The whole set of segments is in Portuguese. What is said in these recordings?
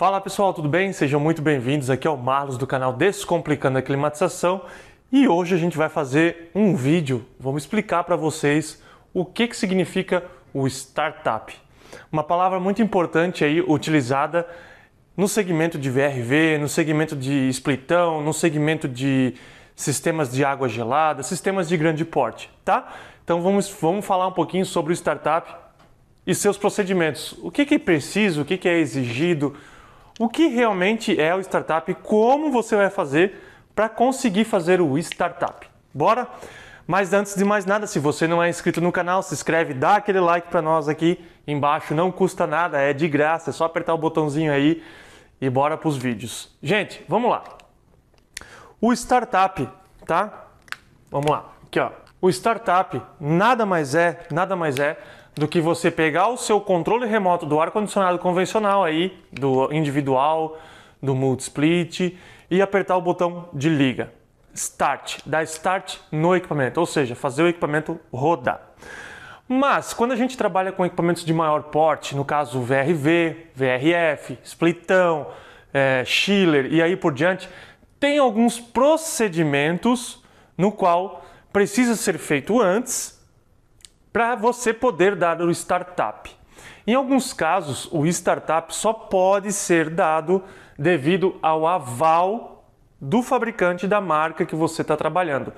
Fala pessoal, tudo bem? Sejam muito bem-vindos. Aqui é o Marlos do canal Descomplicando a Climatização e hoje a gente vai fazer um vídeo. Vamos explicar para vocês o que, que significa o startup. Uma palavra muito importante aí utilizada no segmento de VRV, no segmento de splitão, no segmento de sistemas de água gelada, sistemas de grande porte, tá? Então vamos, vamos falar um pouquinho sobre o startup e seus procedimentos. O que, que é preciso, o que, que é exigido, o que realmente é o startup, como você vai fazer para conseguir fazer o startup. Bora? Mas antes de mais nada, se você não é inscrito no canal, se inscreve, dá aquele like para nós aqui embaixo, não custa nada, é de graça, é só apertar o botãozinho aí e bora para os vídeos. Gente, vamos lá. O startup, tá? Vamos lá. Aqui, ó. O startup nada mais é, nada mais é do que você pegar o seu controle remoto do ar-condicionado convencional aí, do individual, do multi-split e apertar o botão de liga. Start, dar start no equipamento, ou seja, fazer o equipamento rodar. Mas quando a gente trabalha com equipamentos de maior porte, no caso VRV, VRF, splitão, é, eh, chiller e aí por diante, tem alguns procedimentos no qual precisa ser feito antes para você poder dar o startup. Em alguns casos, o startup só pode ser dado devido ao aval do fabricante da marca que você está trabalhando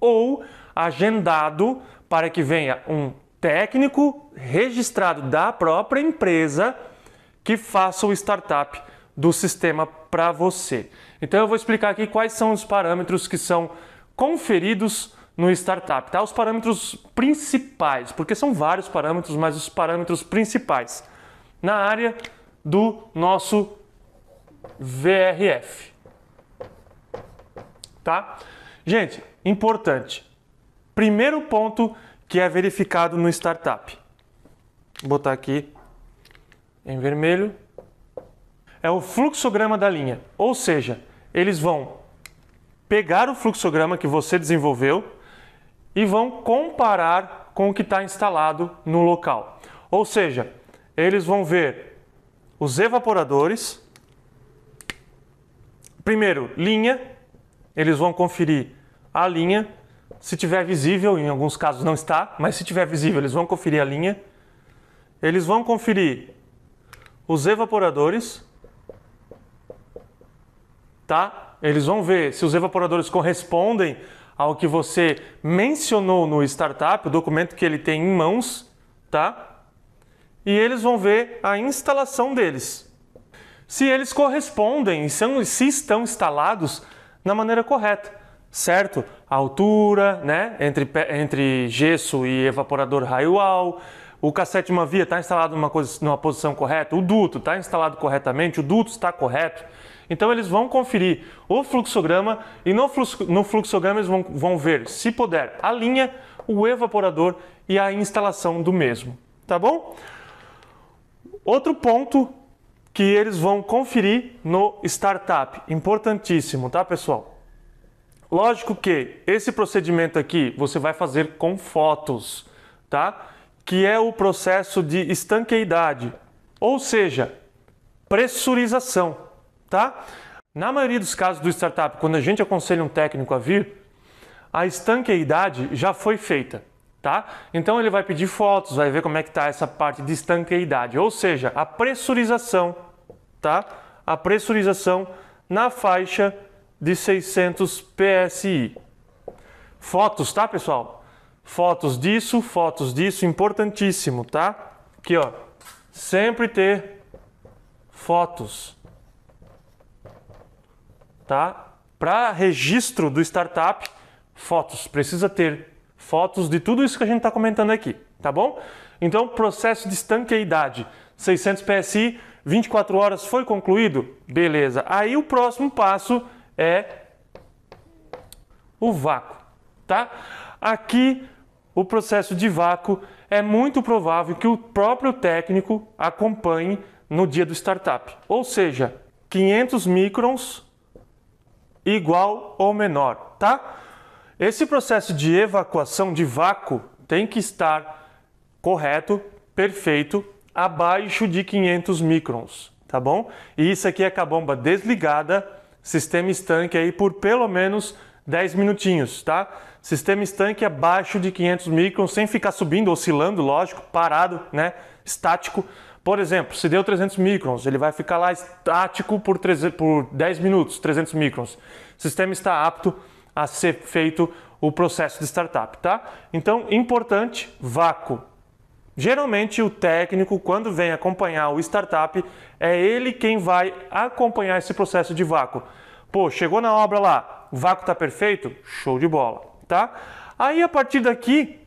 ou agendado para que venha um técnico registrado da própria empresa que faça o startup do sistema para você. Então eu vou explicar aqui quais são os parâmetros que são conferidos no startup, tá? Os parâmetros principais, porque são vários parâmetros, mas os parâmetros principais na área do nosso VRF. Tá? Gente, importante. Primeiro ponto que é verificado no startup. Vou botar aqui em vermelho. É o fluxograma da linha, ou seja, eles vão pegar o fluxograma que você desenvolveu e vão comparar com o que está instalado no local. Ou seja, eles vão ver os evaporadores, primeiro linha, eles vão conferir a linha, se tiver visível, em alguns casos não está, mas se tiver visível, eles vão conferir a linha. Eles vão conferir os evaporadores, tá? Eles vão ver se os evaporadores correspondem ao que você mencionou no startup, o documento que ele tem em mãos, tá? E eles vão ver a instalação deles. Se eles correspondem, são, se estão instalados na maneira correta, certo? A altura, né? Entre, entre gesso e evaporador raio-al, o cassete de uma via está instalado numa, coisa, numa posição correta, o duto está instalado corretamente, o duto está correto então eles vão conferir o fluxograma e no, fluxograma eles vão, vão ver, se puder, a linha, o evaporador e a instalação do mesmo, tá bom? Outro ponto que eles vão conferir no startup, importantíssimo, tá pessoal? Lógico que esse procedimento aqui você vai fazer com fotos, tá? Que é o processo de estanqueidade, ou seja, pressurização tá? Na maioria dos casos do startup, quando a gente aconselha um técnico a vir, a estanqueidade já foi feita, tá? Então ele vai pedir fotos, vai ver como é que tá essa parte de estanqueidade, ou seja, a pressurização, tá? A pressurização na faixa de 600 psi. Fotos, tá, pessoal? Fotos disso, fotos disso, importantíssimo, tá? Aqui, ó, sempre ter fotos tá? Para registro do startup, fotos. Precisa ter fotos de tudo isso que a gente está comentando aqui, tá bom? Então, processo de estanqueidade, 600 PSI, 24 horas foi concluído? Beleza. Aí o próximo passo é o vácuo, tá? Aqui o processo de vácuo é muito provável que o próprio técnico acompanhe no dia do startup. Ou seja, 500 microns igual ou menor, tá? Esse processo de evacuação de vácuo tem que estar correto, perfeito, abaixo de 500 microns, tá bom? E isso aqui é com a bomba desligada, sistema estanque aí por pelo menos 10 minutinhos, tá? Sistema estanque abaixo de 500 microns, sem ficar subindo, oscilando, lógico, parado, né? Estático, por exemplo, se deu 300 microns, ele vai ficar lá estático por, 3, por 10 minutos, 300 microns. O sistema está apto a ser feito o processo de startup, tá? Então, importante, vácuo. Geralmente o técnico, quando vem acompanhar o startup, é ele quem vai acompanhar esse processo de vácuo. Pô, chegou na obra lá, o vácuo está perfeito? Show de bola, tá? Aí a partir daqui,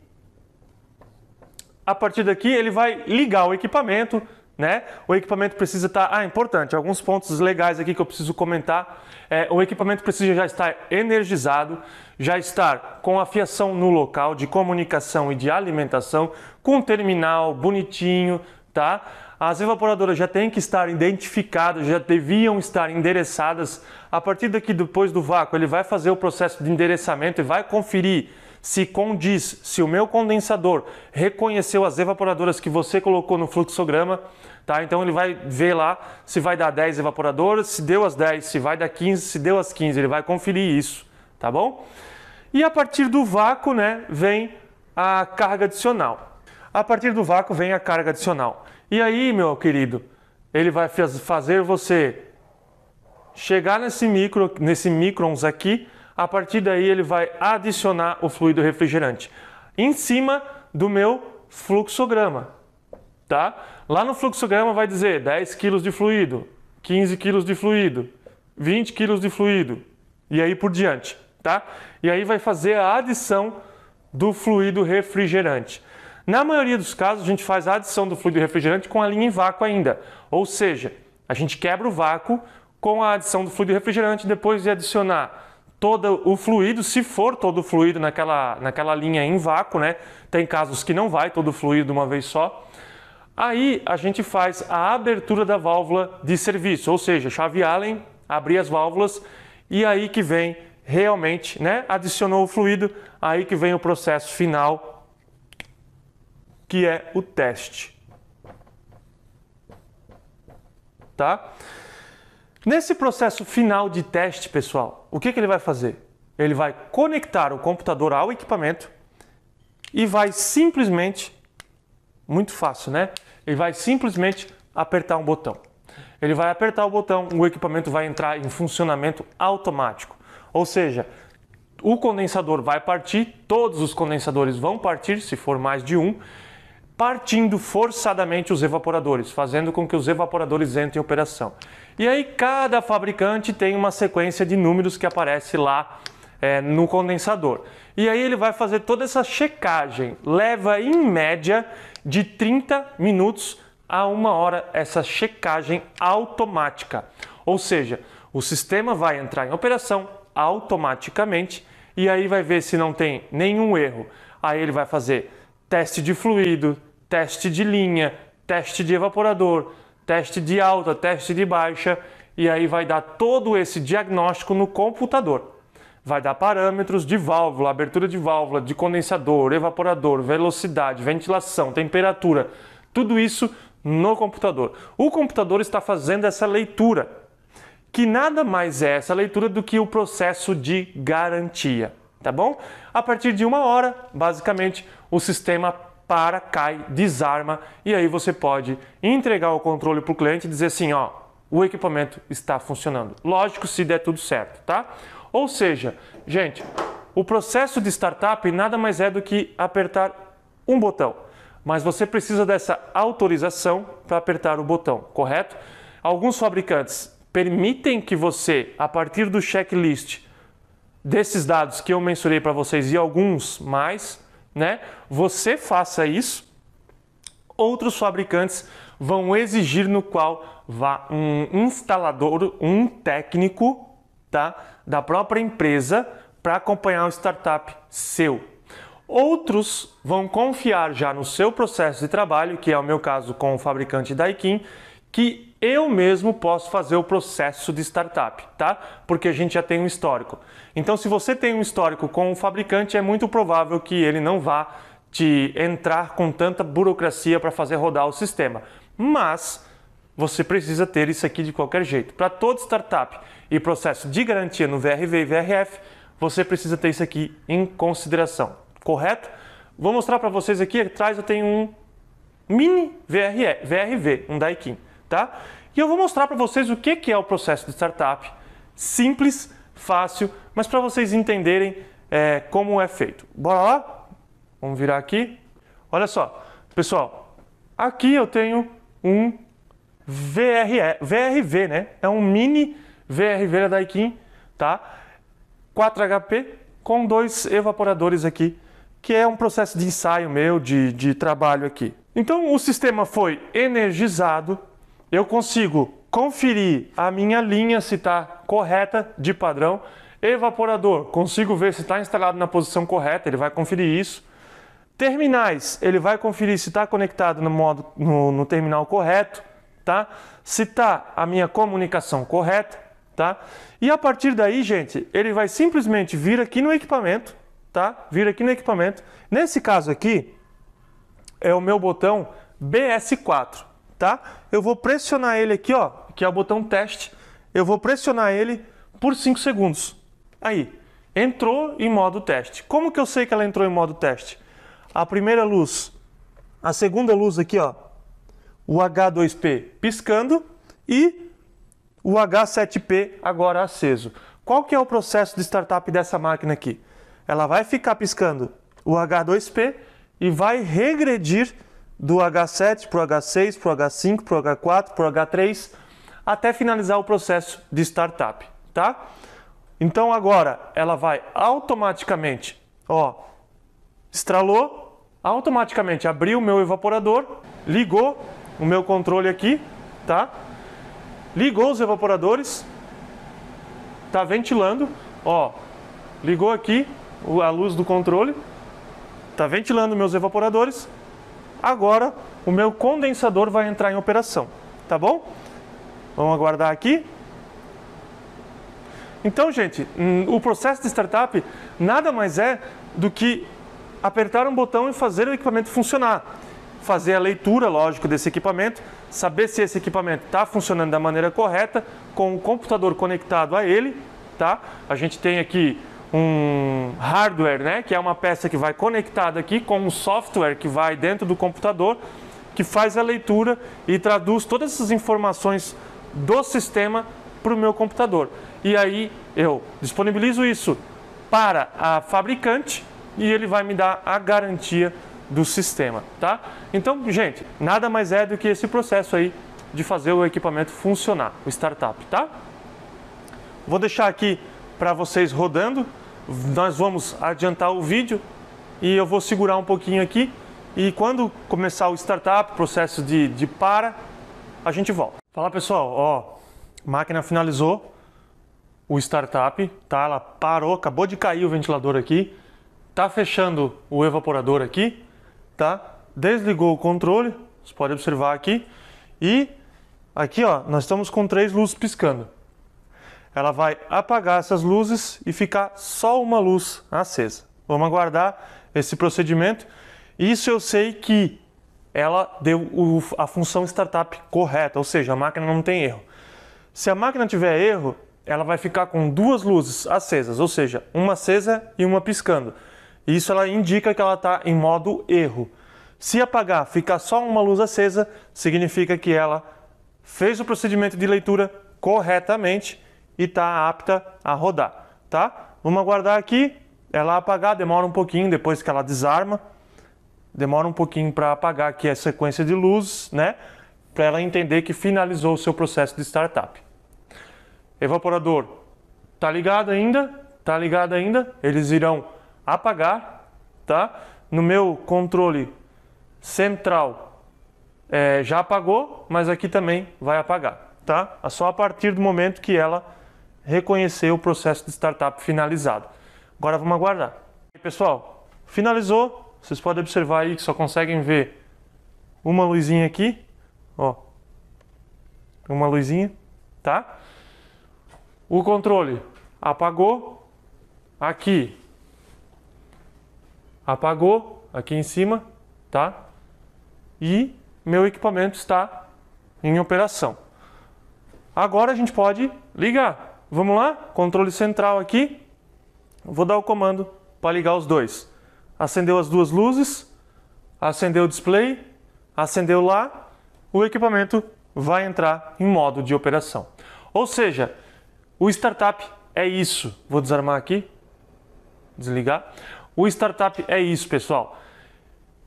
a partir daqui ele vai ligar o equipamento, né? O equipamento precisa estar... Tá, ah, importante, alguns pontos legais aqui que eu preciso comentar. É, o equipamento precisa já estar energizado, já estar com a fiação no local de comunicação e de alimentação, com um terminal bonitinho, tá? As evaporadoras já têm que estar identificadas, já deviam estar endereçadas. A partir daqui, depois do vácuo, ele vai fazer o processo de endereçamento e vai conferir se condiz, se o meu condensador reconheceu as evaporadoras que você colocou no fluxograma, tá? Então ele vai ver lá se vai dar 10 evaporadoras, se deu as 10, se vai dar 15, se deu as 15, ele vai conferir isso, tá bom? E a partir do vácuo, né, vem a carga adicional. A partir do vácuo vem a carga adicional. E aí, meu querido, ele vai fazer você chegar nesse micro, nesse microns aqui, a partir daí ele vai adicionar o fluido refrigerante em cima do meu fluxograma, tá? Lá no fluxograma vai dizer 10 kg de fluido, 15 kg de fluido, 20 kg de fluido e aí por diante, tá? E aí vai fazer a adição do fluido refrigerante. Na maioria dos casos, a gente faz a adição do fluido refrigerante com a linha em vácuo ainda, ou seja, a gente quebra o vácuo com a adição do fluido refrigerante depois de adicionar todo o fluido, se for todo o fluido naquela, naquela linha em vácuo, né? Tem casos que não vai todo o fluido de uma vez só. Aí a gente faz a abertura da válvula de serviço, ou seja, chave Allen, abrir as válvulas e aí que vem realmente, né? Adicionou o fluido, aí que vem o processo final, que é o teste. Tá? Nesse processo final de teste, pessoal, o que, que ele vai fazer? Ele vai conectar o computador ao equipamento e vai simplesmente, muito fácil, né? Ele vai simplesmente apertar um botão. Ele vai apertar o botão, o equipamento vai entrar em funcionamento automático. Ou seja, o condensador vai partir, todos os condensadores vão partir, se for mais de um, partindo forçadamente os evaporadores, fazendo com que os evaporadores entrem em operação. E aí cada fabricante tem uma sequência de números que aparece lá é, no condensador. E aí ele vai fazer toda essa checagem. Leva em média de 30 minutos a uma hora essa checagem automática. Ou seja, o sistema vai entrar em operação automaticamente e aí vai ver se não tem nenhum erro. Aí ele vai fazer teste de fluido, teste de linha, teste de evaporador, teste de alta, teste de baixa, e aí vai dar todo esse diagnóstico no computador. Vai dar parâmetros de válvula, abertura de válvula, de condensador, evaporador, velocidade, ventilação, temperatura, tudo isso no computador. O computador está fazendo essa leitura, que nada mais é essa leitura do que o processo de garantia, tá bom? A partir de uma hora, basicamente, o sistema para, cai, desarma e aí você pode entregar o controle para o cliente e dizer assim, ó, o equipamento está funcionando. Lógico, se der tudo certo, tá? Ou seja, gente, o processo de startup nada mais é do que apertar um botão, mas você precisa dessa autorização para apertar o botão, correto? Alguns fabricantes permitem que você, a partir do checklist desses dados que eu mensurei para vocês e alguns mais, né? Você faça isso, outros fabricantes vão exigir no qual vá um instalador, um técnico, tá? Da própria empresa para acompanhar o startup seu. Outros vão confiar já no seu processo de trabalho, que é o meu caso com o fabricante Daikin, que eu mesmo posso fazer o processo de startup, tá? Porque a gente já tem um histórico. Então, se você tem um histórico com o fabricante, é muito provável que ele não vá te entrar com tanta burocracia para fazer rodar o sistema. Mas você precisa ter isso aqui de qualquer jeito. Para todo startup e processo de garantia no VRV e VRF, você precisa ter isso aqui em consideração, correto? Vou mostrar para vocês aqui, atrás eu tenho um mini VRE, VRV, um Daikin tá? E eu vou mostrar para vocês o que, que é o processo de startup, simples, fácil, mas para vocês entenderem é, como é feito. Bora lá? Vamos virar aqui. Olha só, pessoal, aqui eu tenho um VRE, VRV, né? É um mini VRV da Daikin, tá? 4 HP com dois evaporadores aqui, que é um processo de ensaio meu, de, de trabalho aqui. Então o sistema foi energizado, eu consigo conferir a minha linha se está correta de padrão. Evaporador, consigo ver se está instalado na posição correta, ele vai conferir isso. Terminais, ele vai conferir se está conectado no, modo, no, no, terminal correto, tá? se está a minha comunicação correta. Tá? E a partir daí, gente, ele vai simplesmente vir aqui no equipamento, tá? vir aqui no equipamento. Nesse caso aqui, é o meu botão BS4 tá? Eu vou pressionar ele aqui, ó, que é o botão teste. Eu vou pressionar ele por 5 segundos. Aí, entrou em modo teste. Como que eu sei que ela entrou em modo teste? A primeira luz, a segunda luz aqui, ó, o H2P piscando e o H7P agora aceso. Qual que é o processo de startup dessa máquina aqui? Ela vai ficar piscando o H2P e vai regredir do H7 para o H6, para o H5, para o H4, para o H3, até finalizar o processo de startup, tá? Então agora ela vai automaticamente, ó, estralou, automaticamente abriu o meu evaporador, ligou o meu controle aqui, tá? Ligou os evaporadores, tá ventilando, ó, ligou aqui a luz do controle, tá ventilando meus evaporadores, Agora o meu condensador vai entrar em operação, tá bom? Vamos aguardar aqui. Então, gente, hum, o processo de startup nada mais é do que apertar um botão e fazer o equipamento funcionar. Fazer a leitura, lógico, desse equipamento, saber se esse equipamento está funcionando da maneira correta, com o computador conectado a ele. Tá? A gente tem aqui um hardware, né, que é uma peça que vai conectada aqui com um software que vai dentro do computador, que faz a leitura e traduz todas essas informações do sistema para o meu computador. E aí eu disponibilizo isso para a fabricante e ele vai me dar a garantia do sistema, tá? Então, gente, nada mais é do que esse processo aí de fazer o equipamento funcionar, o startup, tá? Vou deixar aqui para vocês rodando. Nós vamos adiantar o vídeo e eu vou segurar um pouquinho aqui. E quando começar o startup, processo de, de para, a gente volta. Fala pessoal, ó, máquina finalizou o startup, tá? Ela parou, acabou de cair o ventilador aqui, tá fechando o evaporador aqui, tá? Desligou o controle, você pode observar aqui. E aqui, ó, nós estamos com três luzes piscando ela vai apagar essas luzes e ficar só uma luz acesa. Vamos aguardar esse procedimento. Isso eu sei que ela deu a função startup correta, ou seja, a máquina não tem erro. Se a máquina tiver erro, ela vai ficar com duas luzes acesas, ou seja, uma acesa e uma piscando. Isso ela indica que ela está em modo erro. Se apagar, ficar só uma luz acesa, significa que ela fez o procedimento de leitura corretamente e está apta a rodar, tá? Vamos aguardar aqui, ela é apagar, demora um pouquinho depois que ela desarma, demora um pouquinho para apagar aqui a sequência de luzes, né? Para ela entender que finalizou o seu processo de startup. Evaporador, tá ligado ainda? Tá ligado ainda? Eles irão apagar, tá? No meu controle central é, já apagou, mas aqui também vai apagar, tá? É só a partir do momento que ela reconhecer o processo de startup finalizado. Agora vamos aguardar. Pessoal, finalizou. Vocês podem observar aí que só conseguem ver uma luzinha aqui, ó. Uma luzinha, tá? O controle apagou aqui. Apagou aqui em cima, tá? E meu equipamento está em operação. Agora a gente pode ligar. Vamos lá? Controle central aqui. Vou dar o comando para ligar os dois. Acendeu as duas luzes, acendeu o display, acendeu lá, o equipamento vai entrar em modo de operação. Ou seja, o startup é isso. Vou desarmar aqui, desligar. O startup é isso, pessoal.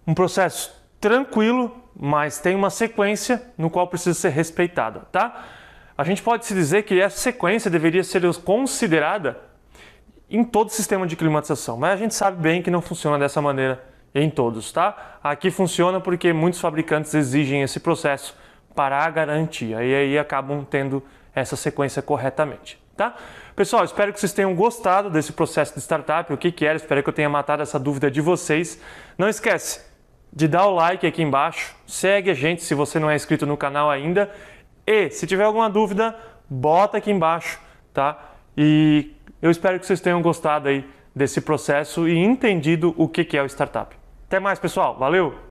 Um processo tranquilo, mas tem uma sequência no qual precisa ser respeitada, tá? a gente pode se dizer que essa sequência deveria ser considerada em todo sistema de climatização, mas a gente sabe bem que não funciona dessa maneira em todos, tá? Aqui funciona porque muitos fabricantes exigem esse processo para a garantia e aí acabam tendo essa sequência corretamente, tá? Pessoal, espero que vocês tenham gostado desse processo de startup, o que que era, espero que eu tenha matado essa dúvida de vocês. Não esquece de dar o like aqui embaixo, segue a gente se você não é inscrito no canal ainda e se tiver alguma dúvida, bota aqui embaixo, tá? E eu espero que vocês tenham gostado aí desse processo e entendido o que é o startup. Até mais, pessoal. Valeu!